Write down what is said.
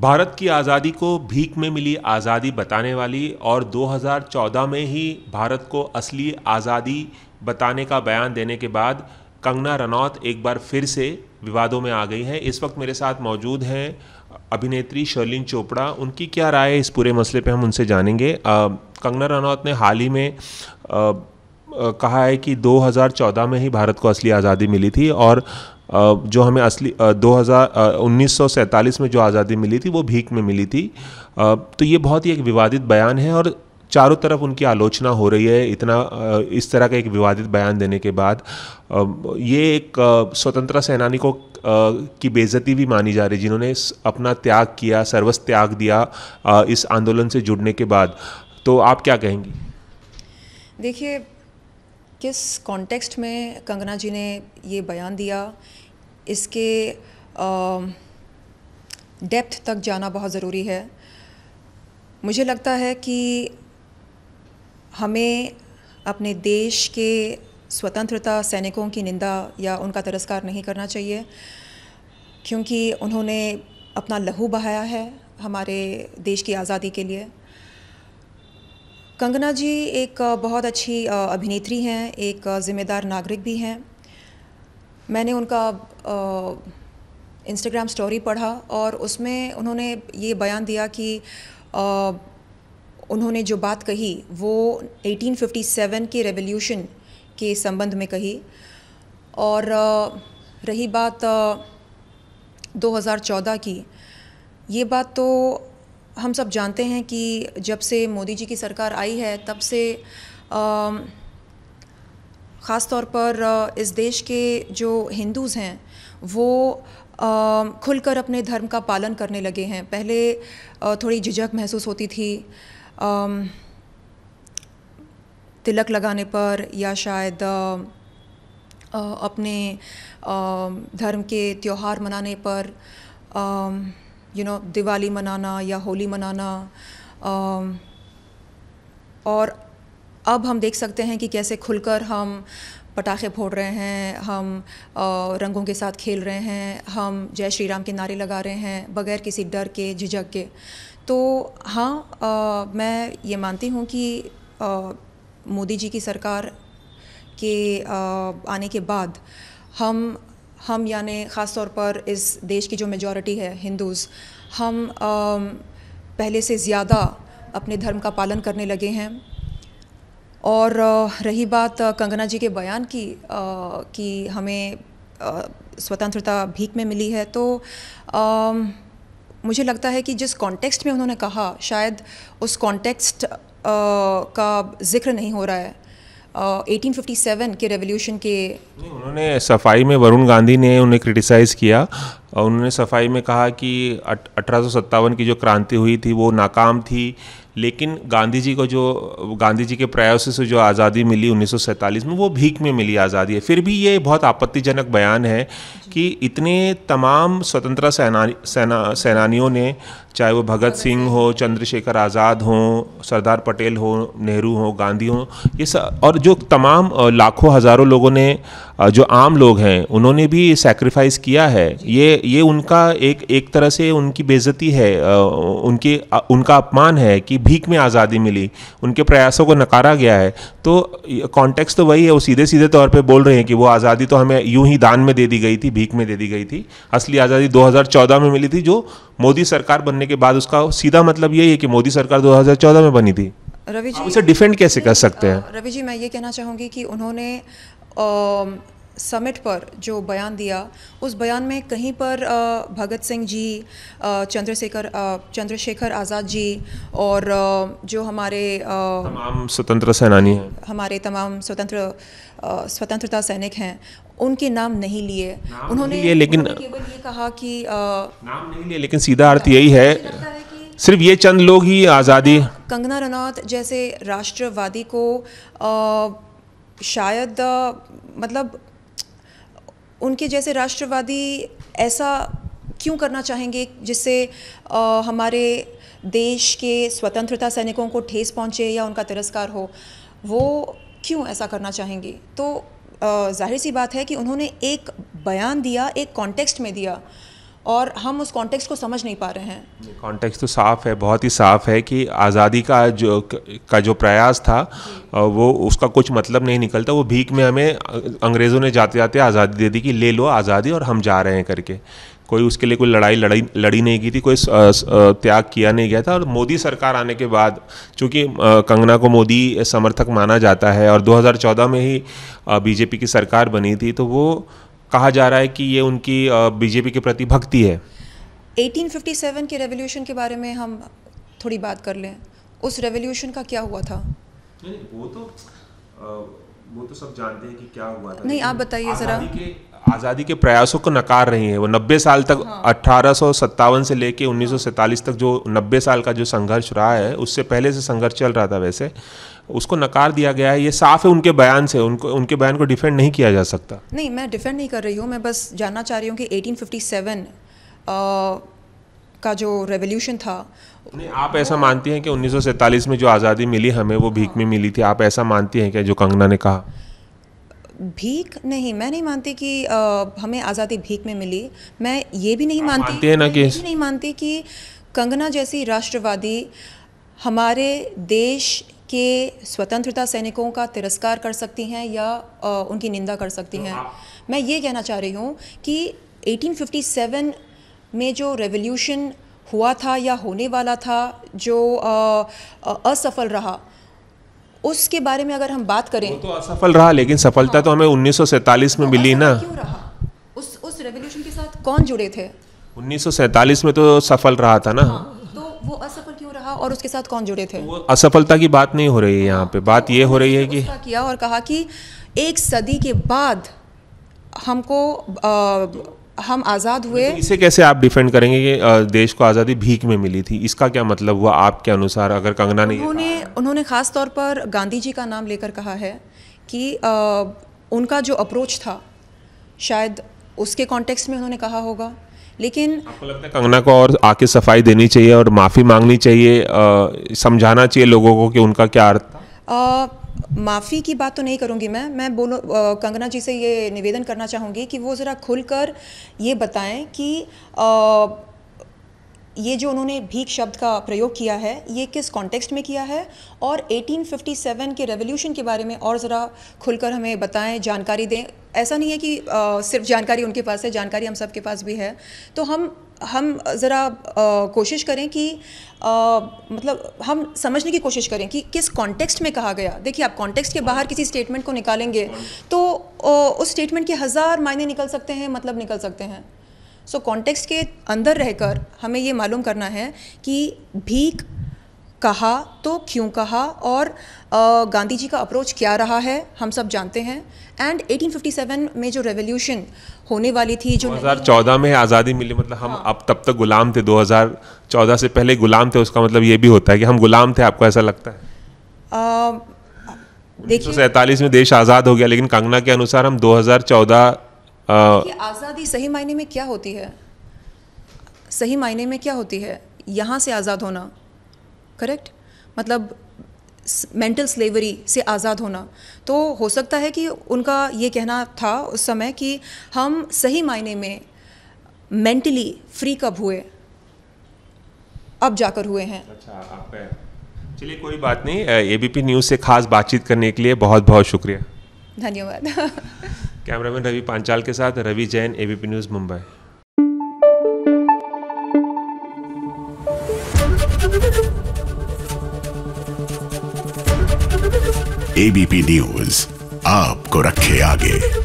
भारत की आज़ादी को भीख में मिली आज़ादी बताने वाली और 2014 में ही भारत को असली आज़ादी बताने का बयान देने के बाद कंगना रनौत एक बार फिर से विवादों में आ गई हैं इस वक्त मेरे साथ मौजूद हैं अभिनेत्री शर्लिन चोपड़ा उनकी क्या राय है इस पूरे मसले पे हम उनसे जानेंगे आ, कंगना रनौत ने हाल ही में आ, आ, कहा है कि 2014 में ही भारत को असली आज़ादी मिली थी और जो हमें असली दो हज़ार उन्नीस में जो आज़ादी मिली थी वो भीख में मिली थी तो ये बहुत ही एक विवादित बयान है और चारों तरफ उनकी आलोचना हो रही है इतना इस तरह का एक विवादित बयान देने के बाद ये एक स्वतंत्रता सेनानी को की बेजती भी मानी जा रही जिन्होंने अपना त्याग किया सर्वस्व त्याग दिया इस आंदोलन से जुड़ने के बाद तो आप क्या कहेंगी देखिए किस कॉन्टेक्स्ट में कंगना जी ने ये बयान दिया इसके डेप्थ तक जाना बहुत ज़रूरी है मुझे लगता है कि हमें अपने देश के स्वतंत्रता सैनिकों की निंदा या उनका तिरस्कार नहीं करना चाहिए क्योंकि उन्होंने अपना लहू बहाया है हमारे देश की आज़ादी के लिए कंगना जी एक बहुत अच्छी अभिनेत्री हैं एक ज़िम्मेदार नागरिक भी हैं मैंने उनका इंस्टाग्राम स्टोरी पढ़ा और उसमें उन्होंने ये बयान दिया कि उन्होंने जो बात कही वो 1857 के रेवोल्यूशन के संबंध में कही और रही बात 2014 की ये बात तो हम सब जानते हैं कि जब से मोदी जी की सरकार आई है तब से ख़ास तौर पर इस देश के जो हिंदूज़ हैं वो खुलकर अपने धर्म का पालन करने लगे हैं पहले थोड़ी झिझक महसूस होती थी तिलक लगाने पर या शायद अपने धर्म के त्यौहार मनाने पर यू नो दिवाली मनाना या होली मनाना um, और अब हम देख सकते हैं कि कैसे खुलकर हम पटाखे फोड़ रहे हैं हम रंगों के साथ खेल रहे हैं हम जय श्री राम के नारे लगा रहे हैं बगैर किसी डर के झिझक के तो हाँ मैं ये मानती हूँ कि मोदी जी की सरकार के आ, आने के बाद हम हम यानि ख़ास तौर पर इस देश की जो मेजॉरिटी है हिंदूज़ हम पहले से ज़्यादा अपने धर्म का पालन करने लगे हैं और रही बात कंगना जी के बयान की कि हमें स्वतंत्रता भीख में मिली है तो मुझे लगता है कि जिस कॉन्टेक्स्ट में उन्होंने कहा शायद उस कॉन्टेक्स्ट का जिक्र नहीं हो रहा है 1857 के रेवोल्यूशन के उन्होंने सफाई में वरुण गांधी ने उन्हें क्रिटिसाइज़ किया और उन्होंने सफाई में कहा कि अठारह की जो क्रांति हुई थी वो नाकाम थी लेकिन गांधी जी को जो गांधी जी के प्रयासों से जो आज़ादी मिली उन्नीस में वो भीख में मिली आज़ादी है फिर भी ये बहुत आपत्तिजनक बयान है कि इतने तमाम स्वतंत्रता सेना सेना सेनानियों ने चाहे वो भगत सिंह हो चंद्रशेखर आज़ाद हों सरदार पटेल हो नेहरू हो गांधी हो ये सब और जो तमाम लाखों हज़ारों लोगों ने जो आम लोग हैं उन्होंने भी सेक्रीफाइस किया है ये ये उनका एक एक तरह से उनकी बेजती है उनकी उनका अपमान है कि भीख में आज़ादी मिली उनके प्रयासों को नकारा गया है तो कॉन्टेक्स तो वही है वो सीधे सीधे तौर पे बोल रहे हैं कि वो आज़ादी तो हमें यूं ही दान में दे दी गई थी भीख में दे दी गई थी असली आज़ादी 2014 में मिली थी जो मोदी सरकार बनने के बाद उसका सीधा मतलब यही है कि मोदी सरकार 2014 में बनी थी रवि जी उसे डिफेंड कैसे कर सकते हैं रवि जी मैं ये कहना चाहूँगी कि उन्होंने समिट पर जो बयान दिया उस बयान में कहीं पर भगत सिंह जी चंद्रशेखर चंद्रशेखर आज़ाद जी और जो हमारे तमाम स्वतंत्र सेनानी हैं हमारे तमाम स्वतंत्र स्वतंत्रता सैनिक हैं उनके नाम नहीं लिए उन्होंने लिए, लेकिन केवल ये कहा कि नाम नहीं लिए लेकिन सीधा अर्थ अच्छा, यही है, है सिर्फ ये चंद लोग ही आज़ादी कंगना रनौत जैसे राष्ट्रवादी को आ, शायद मतलब उनके जैसे राष्ट्रवादी ऐसा क्यों करना चाहेंगे जिससे हमारे देश के स्वतंत्रता सैनिकों को ठेस पहुंचे या उनका तिरस्कार हो वो क्यों ऐसा करना चाहेंगे तो जाहिर सी बात है कि उन्होंने एक बयान दिया एक कॉन्टेक्स्ट में दिया और हम उस कॉन्टेक्स्ट को समझ नहीं पा रहे हैं कॉन्टेक्स्ट तो साफ है बहुत ही साफ है कि आज़ादी का जो का जो प्रयास था वो उसका कुछ मतलब नहीं निकलता वो भीख में हमें अंग्रेज़ों ने जाते जाते आज़ादी दे दी कि ले लो आज़ादी और हम जा रहे हैं करके कोई उसके लिए कोई लड़ाई लड़ी लड़ी नहीं की थी कोई त्याग किया नहीं गया था और मोदी सरकार आने के बाद चूँकि कंगना को मोदी समर्थक माना जाता है और 2014 में ही बीजेपी की सरकार बनी थी तो वो कहा जा रहा है कि ये उनकी बीजेपी के प्रति भक्ति है 1857 के रेवोल्यूशन के बारे में हम थोड़ी बात कर लें उस रेवोल्यूशन का क्या हुआ था नहीं वो तो वो तो सब जानते हैं कि क्या हुआ था नहीं आप बताइए ज़रा आज़ादी के प्रयासों को नकार रही है वो 90 साल तक हाँ। अट्ठारह से लेके 1947 हाँ। तक जो 90 साल का जो संघर्ष रहा है उससे पहले से संघर्ष चल रहा था वैसे उसको नकार दिया गया है ये साफ है उनके बयान से उनको उनके बयान को डिफेंड नहीं किया जा सकता नहीं मैं डिफेंड नहीं कर रही हूँ मैं बस जानना चाह रही हूँ कि 1857 आ, का जो रेवोल्यूशन था नहीं आप ऐसा मानती हैं कि 1947 में जो आज़ादी मिली हमें वो भीख में हाँ। मिली थी आप ऐसा मानती हैं क्या जो कंगना ने कहा भीख नहीं मैं नहीं मानती कि आ, हमें आज़ादी भीख में मिली मैं ये भी नहीं मानती मानती है ना कि नहीं मानती कि कंगना जैसी राष्ट्रवादी हमारे देश कि स्वतंत्रता सैनिकों का तिरस्कार कर सकती हैं या आ, उनकी निंदा कर सकती हैं हाँ। मैं ये कहना चाह रही हूँ कि 1857 में जो रेवोल्यूशन हुआ था या होने वाला था जो असफल रहा उसके बारे में अगर हम बात करें वो तो असफल रहा लेकिन सफलता तो हाँ, तो हमें 1947 में तो मिली ना क्यों रहा उस उस रेवोल्यूशन के साथ कौन जुड़े थे 1947 में तो सफल रहा था ना हाँ, तो वो असफल और उसके साथ कौन जुड़े थे असफलता की बात नहीं हो रही है यहाँ पे बात ये हो रही है कि किया और कहा कि एक सदी के बाद हमको हम आज़ाद हुए तो इसे कैसे आप डिफेंड करेंगे कि देश को आज़ादी भीख में मिली थी इसका क्या मतलब हुआ आपके अनुसार अगर कंगना ने उन्होंने उन्होंने ख़ास तौर पर गांधी जी का नाम लेकर कहा है कि आ, उनका जो अप्रोच था शायद उसके कॉन्टेक्स्ट में उन्होंने कहा होगा लेकिन आपको लगता है कंगना को और आके सफाई देनी चाहिए और माफ़ी मांगनी चाहिए समझाना चाहिए लोगों को कि उनका क्या अर्थ माफ़ी की बात तो नहीं करूँगी मैं मैं बोलो आ, कंगना जी से ये निवेदन करना चाहूँगी कि वो ज़रा खुलकर ये बताएं कि आ, ये जो उन्होंने भीख शब्द का प्रयोग किया है ये किस कॉन्टेक्स्ट में किया है और 1857 के रेवोल्यूशन के बारे में और ज़रा खुलकर हमें बताएं जानकारी दें ऐसा नहीं है कि आ, सिर्फ जानकारी उनके पास है जानकारी हम सब के पास भी है तो हम हम ज़रा कोशिश करें कि आ, मतलब हम समझने की कोशिश करें कि किस कॉन्टेक्स्ट में कहा गया देखिए आप कॉन्टेक्स्ट के बाहर किसी स्टेटमेंट को निकालेंगे तो आ, उस स्टेटमेंट के हज़ार मायने निकल सकते हैं मतलब निकल सकते हैं सो so, कॉन्टेक्स्ट के अंदर रहकर हमें ये मालूम करना है कि भीख कहा तो क्यों कहा और गांधी जी का अप्रोच क्या रहा है हम सब जानते हैं एंड 1857 में जो रेवोल्यूशन होने वाली थी जो 2014 में आज़ादी मिली मतलब हम हाँ। अब तब तक गुलाम थे 2014 से पहले गुलाम थे उसका मतलब ये भी होता है कि हम गुलाम थे आपको ऐसा लगता है देखिए सैंतालीस में देश आज़ाद हो गया लेकिन कंगना के अनुसार हम 2014 Uh, आज़ादी सही मायने में क्या होती है सही मायने में क्या होती है यहाँ से आज़ाद होना करेक्ट मतलब मेंटल स्लेवरी से आज़ाद होना तो हो सकता है कि उनका ये कहना था उस समय कि हम सही मायने में मेंटली फ्री कब हुए अब जाकर हुए हैं अच्छा चलिए कोई बात नहीं एबीपी न्यूज़ से ख़ास बातचीत करने के लिए बहुत बहुत शुक्रिया धन्यवाद कैमरामैन रवि पांचाल के साथ Ravi Jain ABP news Mumbai ABP news आपको रखे आगे